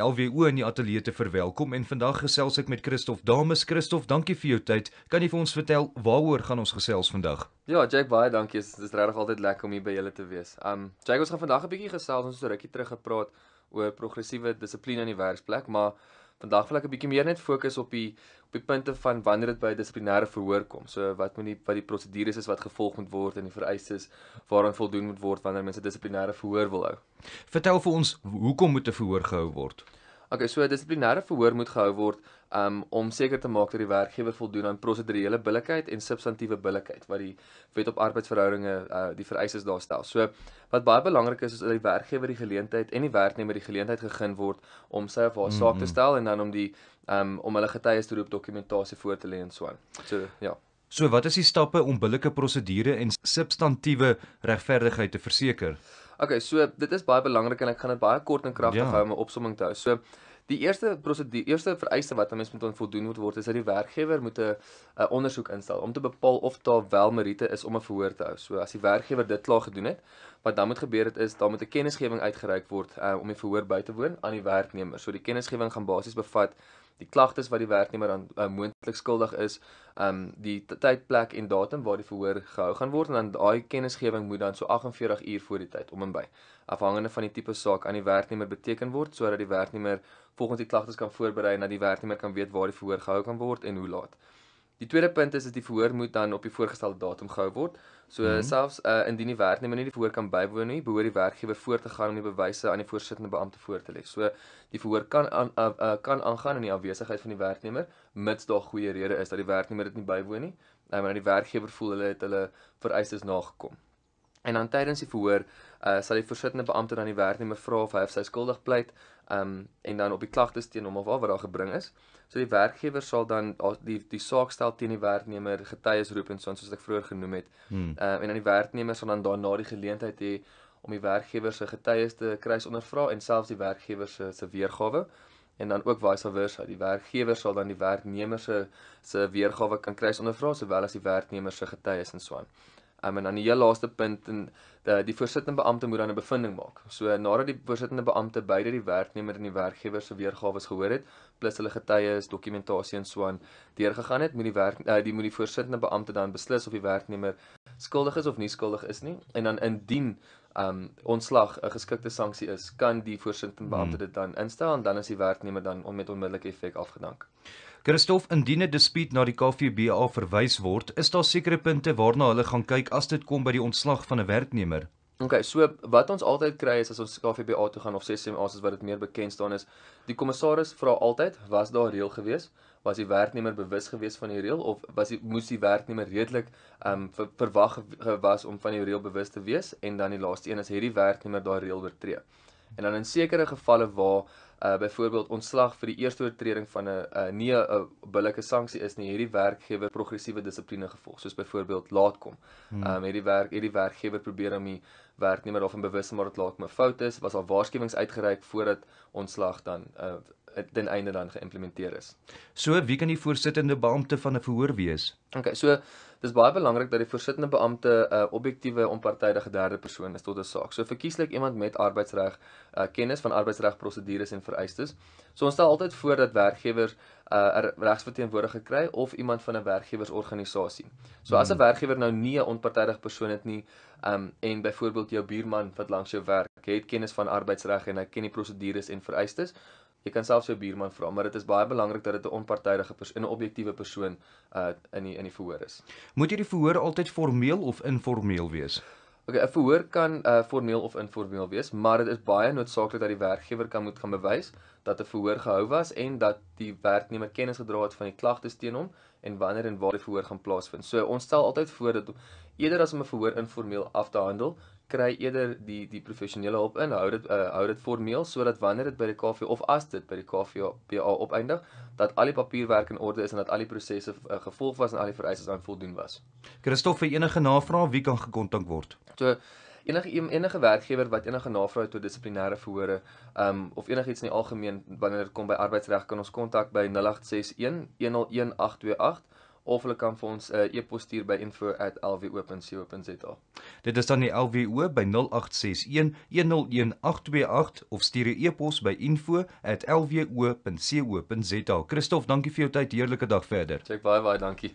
LWO in die ateljee te verwelkom en vandag gesels ek met Christof. Dames Christof, dankie vir jou tyd. Kan jy vir ons vertel waaroor gaan ons gesels vandag? Ja, Jack, baie dankie. Dit is regtig altyd lekker om hier by julle te wees. Um Jack, ons gaan vandag 'n bietjie gesels, ons het so rukkie terug gepraat oor progressiewe dissipline in die werksplek, maar Vandag wil ek 'n bietjie meer net fokus op die op die punte van wanneer dit by dissiplinêre verhoor kom. So wat moet die wat die prosedures is wat gevolg moet word en die vereistes waaraan voldoen moet word wanneer mense dissiplinêre verhoor wil hou. Vertel vir ons hoekom moet 'n verhoor gehou word? Okay, so dissiplinêre verhoor moet gehou word um, om seker te maak dat die werkgewer voldoen aan prosedurele billikheid en substantiëre billikheid wat die Wet op Arbeidsverhoudinge uh, die vereistes daar stel. So wat baie belangrik is is dat die werkgewer die geleentheid en die werknemer die geleentheid gegee word om sy of haar mm -hmm. saak te mhm. stel en dan om die um, om hulle getuies te roep dokumentasie voor te lê en so aan. So ja. So wat is die stappe om billike prosedure en substantiëre regverdigheid te verseker? Okay, so dit is baie belangrik en ek gaan dit baie kort en kragtig ja. hou om 'n opsomming te hou. So die eerste prosedure, eerste vereiste wat 'n mens moet voldoen moet word is dat die werkgewer moet 'n ondersoek instel om te bepaal of daar wel meriete is om 'n verhoor te hou. So as die werkgewer dit klaar gedoen het, wat dan moet gebeur het is daar moet 'n kennisgewing uitgereik word uh, om die verhoor by te woon aan die werknemer. So die kennisgewing gaan basies bevat die klagtes wat die werknemer dan uh, eh, moontlik skuldig is, ehm um, die tyd, plek en datum waar die verhoor gehou gaan word en dan daai kennisgewing moet dan so 48 uur voor die tyd om en by afhangende van die tipe saak aan die werknemer beteken word sodat die werknemer volgens die klagtes kan voorberei en dat die werknemer kan weet waar die verhoor gehou kan word en hoe laat. Die tweede punt is dat die verhoor moet dan op die voorgestelde datum gehou word. So mm -hmm. selfs uh, indien die werknemer nie die verhoor kan bywoon nie, behoort die werkgewer voor te gaan om die bewyse aan die voorsittende beampte voor te lê. So die verhoor kan aan uh, uh, kan aangaan in die afwesigheid van die werknemer mits daar goeie rede is dat die werknemer dit nie bywoon nie. Nou uh, wanneer die werkgewer voel hulle het hulle vereistes nagekom. En dan tydens die verhoor uh, sal die versittende beampte dan die werknemer vra of hy of sy skuldig pleit um, en dan op die klagtes teen hom of haar wat daar gebring is. So die werkgewer sal dan die die saak stel teen die werknemer, getuies roep en soos wat ek vroeër genoem het. Hmm. Uh, en dan die werknemer sal dan daarna die geleentheid hê om die werkgewer se getuies te kry ondervra en selfs die werkgewer se se weergawe en dan ook vice versa. Die werkgewer sal dan die werknemer se se weergawe kan kry ondervra sowel as die werknemer se getuies en so aan um, en dan die heel laaste punt en eh, die, die voorsittende beampte moet dan 'n bevinding maak. So nadat die voorsittende beampte beide die werknemer en die werkgewer se weergawe gehoor het, plus hulle getuies, dokumentasie en soaan deurgegaan het, moet die werk uh, die moet die voorsittende beampte dan beslis of die werknemer skuldig is of nie skuldig is nie en dan indien um ontslag 'n geskikte sanksie is, kan die voorsittingsbeampte hmm. dit dan instel en dan is die werknemer dan met onmiddellike effek afgedank. Christof, indien 'n dispuut na die KVBA verwys word, is daar sekere punte waarna hulle gaan kyk as dit kom by die ontslag van 'n werknemer. OK, so wat ons altyd kry is as ons KFBA toe gaan of SSMA soos wat dit meer bekend staan is, die kommissaris vra altyd, was daar reël gewees? Was die werknemer bewus gewees van die reël of was die moes die werknemer redelik ehm um, verwag was om van die reël bewus te wees en dan die laaste een is het die werknemer daai reël oortree. En dan in sekere gevalle waar uh byvoorbeeld ontslag vir die eerste oortreding van 'n uh, nie 'n uh, billike sanksie is nie hierdie werkgewer progressiewe dissipline gevolg soos byvoorbeeld laat kom. Ehm um, hierdie werk hierdie werkgewer probeer om die werknemer daarvan bewus te maak dat laat kom 'n fout is, was al waarskuwings uitgereik voordat ontslag dan 'n uh, Eh, ten einde dan geïmplementeer is. So wie kan die voorsittende beampte van 'n verhoor wees? Okay, so dis baie belangrik dat die voorsittende beampte 'n uh, objektiewe en onpartydige derde persoon is tot 'n saak. So verkieslik iemand met arbeidsreg uh, kennis van arbeidsregprosedures en vereistes. So ons stel altyd voor dat werkgewers 'n eh, uh, er regsverteenwoordiger kry of iemand van 'n werkgewersorganisasie. So hmm. as 'n werkgewer nou nie 'n onpartydige persoon het nie, um, en byvoorbeeld jou buurman wat langs jou werk, het kennis van arbeidsreg en hy ken die prosedures en vereistes, Jy kan selfs jou buurman vra, maar dit is baie belangrik dat dit 'n onpartydige persoon, 'n objektiewe persoon uh in die in die verhoor is. Moet hierdie verhoor altyd formeel of informeel wees? OK, 'n verhoor kan uh formeel of informeel wees, maar dit is baie noodsaaklik dat die werkgewer kan moet gaan bewys dat 'n verhoor gehou was en dat die werknemer kennis gedra het van die klagtes teen hom en wanneer en waar die verhoor gaan plaasvind. So ons stel altyd voor dat eerder as om 'n verhoor informeel af te handel, kry eerder die die professionele hulp in. Hou dit uh, hou dit formeel sodat wanneer dit by die KVO of as dit by die KVO opeindig, dat al die papierwerk in orde is en dat al die prosesse uh, gevolg was en al die vereistes aan voldoen was. Christof vir enige navrae wie kan gekontak word? So enige e-, enige werkgewer wat enige navrae het oor dissiplinêre verhore, ehm um, of enigiets in die algemeen wanneer dit kom by arbeidsreg kan ons kontak by 0861 101828 of hulle kan vir ons 'n uh, e-pos stuur by info@lwopen.co.za. Dit is dan die LWO by 0861 101828 of stuur 'n e-pos by info@lwopen.co.za. Christof, dankie vir jou tyd. Heerlike dag verder. Sê baie baie dankie.